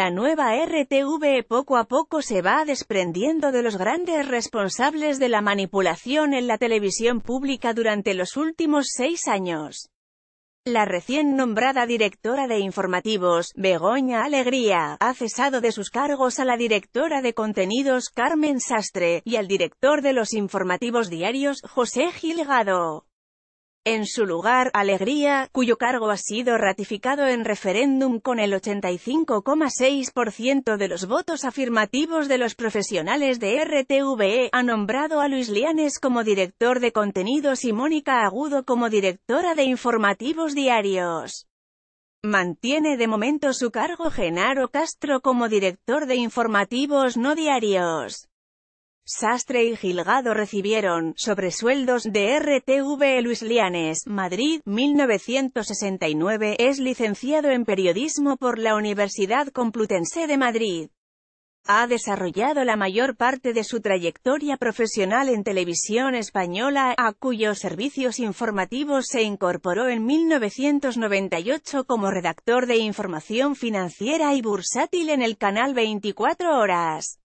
La nueva RTV poco a poco se va desprendiendo de los grandes responsables de la manipulación en la televisión pública durante los últimos seis años. La recién nombrada directora de informativos, Begoña Alegría, ha cesado de sus cargos a la directora de contenidos Carmen Sastre, y al director de los informativos diarios, José Gilgado. En su lugar, Alegría, cuyo cargo ha sido ratificado en referéndum con el 85,6% de los votos afirmativos de los profesionales de RTVE, ha nombrado a Luis Lianes como director de contenidos y Mónica Agudo como directora de informativos diarios. Mantiene de momento su cargo Genaro Castro como director de informativos no diarios. Sastre y Gilgado recibieron sobre sueldos, de RTV Luis Lianes, Madrid, 1969, es licenciado en periodismo por la Universidad Complutense de Madrid. Ha desarrollado la mayor parte de su trayectoria profesional en televisión española, a cuyos servicios informativos se incorporó en 1998 como redactor de información financiera y bursátil en el canal 24 Horas.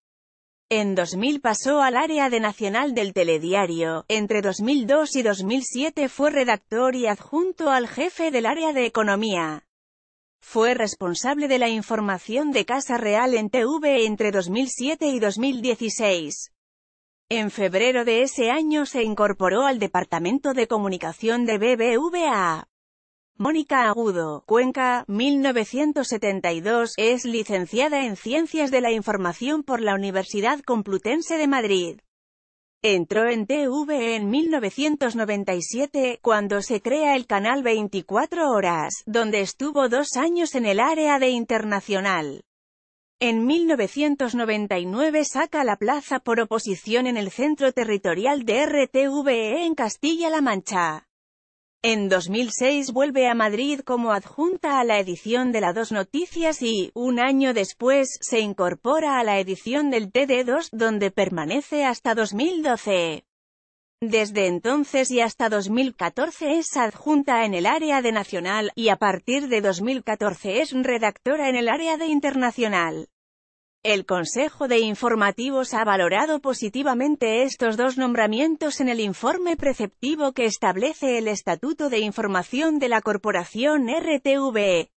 En 2000 pasó al área de Nacional del Telediario, entre 2002 y 2007 fue redactor y adjunto al jefe del área de Economía. Fue responsable de la información de Casa Real en TV entre 2007 y 2016. En febrero de ese año se incorporó al Departamento de Comunicación de BBVA. Mónica Agudo, Cuenca, 1972, es licenciada en Ciencias de la Información por la Universidad Complutense de Madrid. Entró en TV en 1997, cuando se crea el canal 24 Horas, donde estuvo dos años en el área de internacional. En 1999 saca la plaza por oposición en el Centro Territorial de RTVE en Castilla-La Mancha. En 2006 vuelve a Madrid como adjunta a la edición de la Dos Noticias y, un año después, se incorpora a la edición del TD2, donde permanece hasta 2012. Desde entonces y hasta 2014 es adjunta en el área de nacional, y a partir de 2014 es redactora en el área de internacional. El Consejo de Informativos ha valorado positivamente estos dos nombramientos en el informe preceptivo que establece el Estatuto de Información de la Corporación RTVE.